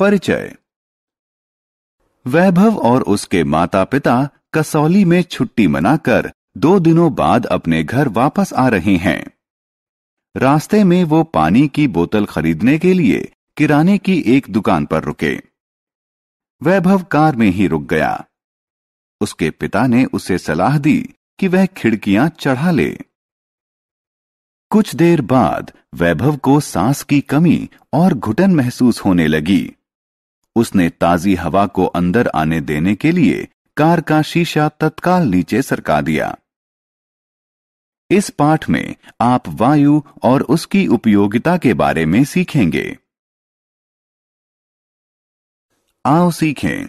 परिचय वैभव और उसके माता पिता कसौली में छुट्टी मनाकर दो दिनों बाद अपने घर वापस आ रहे हैं रास्ते में वो पानी की बोतल खरीदने के लिए किराने की एक दुकान पर रुके वैभव कार में ही रुक गया उसके पिता ने उसे सलाह दी कि वह खिड़कियां चढ़ा ले कुछ देर बाद वैभव को सांस की कमी और घुटन महसूस होने लगी उसने ताजी हवा को अंदर आने देने के लिए कार का शीशा तत्काल नीचे सरका दिया इस पाठ में आप वायु और उसकी उपयोगिता के बारे में सीखेंगे आओ सीखें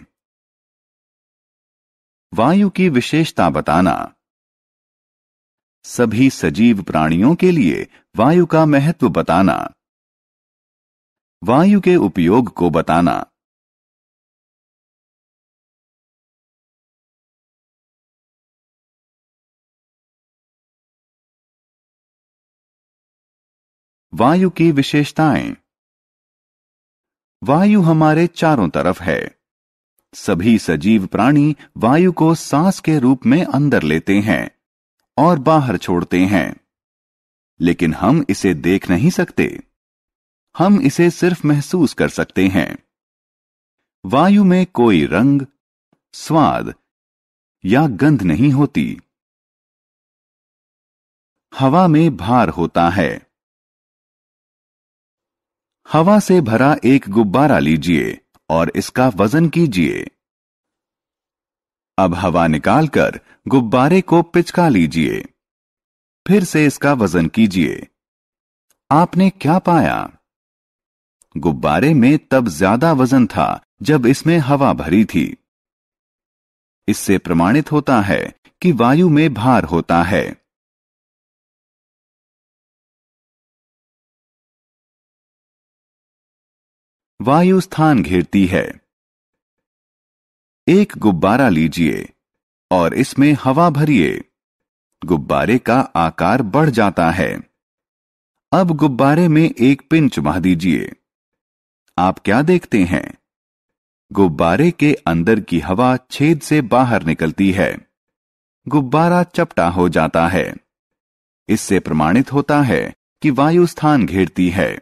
वायु की विशेषता बताना सभी सजीव प्राणियों के लिए वायु का महत्व बताना वायु के उपयोग को बताना वायु की विशेषताएं वायु हमारे चारों तरफ है सभी सजीव प्राणी वायु को सांस के रूप में अंदर लेते हैं और बाहर छोड़ते हैं लेकिन हम इसे देख नहीं सकते हम इसे सिर्फ महसूस कर सकते हैं वायु में कोई रंग स्वाद या गंध नहीं होती हवा में भार होता है हवा से भरा एक गुब्बारा लीजिए और इसका वजन कीजिए अब हवा निकालकर गुब्बारे को पिचका लीजिए फिर से इसका वजन कीजिए आपने क्या पाया गुब्बारे में तब ज्यादा वजन था जब इसमें हवा भरी थी इससे प्रमाणित होता है कि वायु में भार होता है वायु स्थान घेरती है एक गुब्बारा लीजिए और इसमें हवा भरिए गुब्बारे का आकार बढ़ जाता है अब गुब्बारे में एक पिन चुमा दीजिए आप क्या देखते हैं गुब्बारे के अंदर की हवा छेद से बाहर निकलती है गुब्बारा चपटा हो जाता है इससे प्रमाणित होता है कि वायु स्थान घेरती है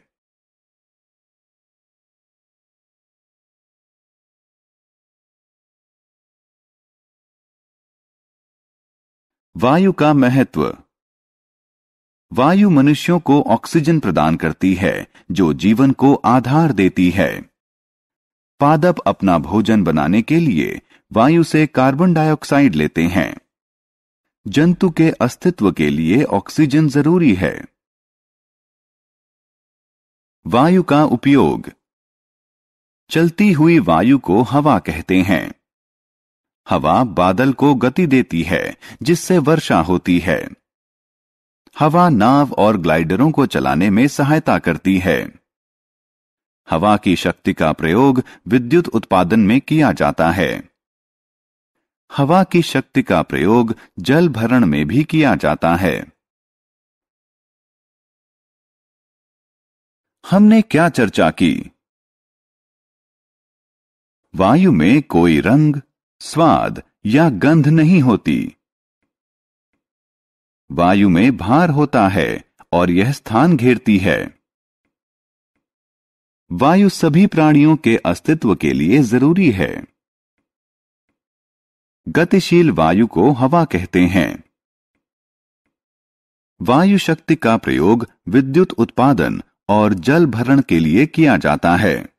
वायु का महत्व वायु मनुष्यों को ऑक्सीजन प्रदान करती है जो जीवन को आधार देती है पादप अपना भोजन बनाने के लिए वायु से कार्बन डाइऑक्साइड लेते हैं जंतु के अस्तित्व के लिए ऑक्सीजन जरूरी है वायु का उपयोग चलती हुई वायु को हवा कहते हैं हवा बादल को गति देती है जिससे वर्षा होती है हवा नाव और ग्लाइडरों को चलाने में सहायता करती है हवा की शक्ति का प्रयोग विद्युत उत्पादन में किया जाता है हवा की शक्ति का प्रयोग जल भरण में भी किया जाता है हमने क्या चर्चा की वायु में कोई रंग स्वाद या गंध नहीं होती वायु में भार होता है और यह स्थान घेरती है वायु सभी प्राणियों के अस्तित्व के लिए जरूरी है गतिशील वायु को हवा कहते हैं वायु शक्ति का प्रयोग विद्युत उत्पादन और जल भरण के लिए किया जाता है